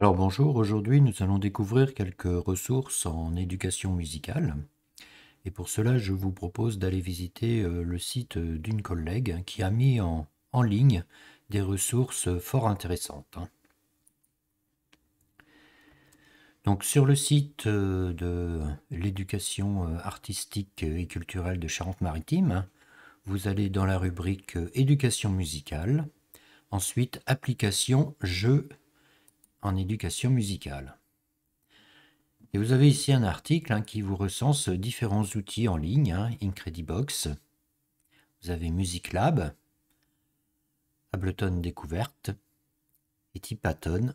Alors bonjour, aujourd'hui nous allons découvrir quelques ressources en éducation musicale. Et pour cela, je vous propose d'aller visiter euh, le site euh, d'une collègue qui a mis en, ligne des ressources euh, fort intéressantes. Hein. Donc sur le site de l'éducation artistique et culturelle de Charente-Maritime, hein, vous allez dans la rubrique éducation musicale, ensuite application jeux en éducation musicale. Et vous avez ici un article hein, qui vous recense différents outils en ligne, hein, Incredibox, vous avez Music Lab, Ableton Découverte et Tipaton.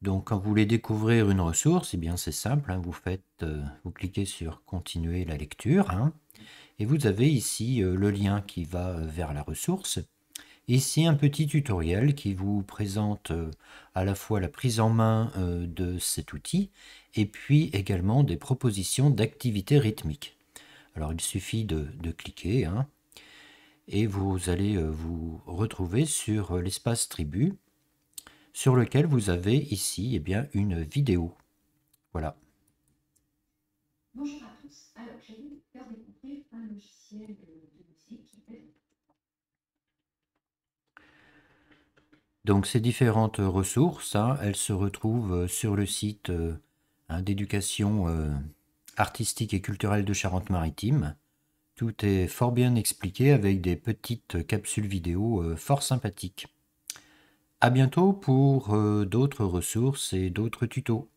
Donc quand vous voulez découvrir une ressource, et eh bien c'est simple, hein, vous, faites, euh, vous cliquez sur Continuer la lecture et vous avez ici euh, le lien qui va euh, vers la ressource Ici un petit tutoriel qui vous présente euh, à la fois la prise en main euh, de cet outil et puis également des propositions d'activités rythmiques. Alors il suffit de, cliquer hein, et vous allez euh, vous retrouver sur l'espace tribu sur lequel vous avez ici eh bien, une vidéo. Voilà. Bonjour à tous. Alors j'ai eu un logiciel de musique Donc ces différentes ressources, hein, elles se retrouvent euh, sur le site euh, hein, d'éducation euh, artistique et culturelle de Charente-Maritime. Tout est fort bien expliqué avec des petites capsules vidéo fort sympathiques. A bientôt pour d'autres ressources et d'autres tutos.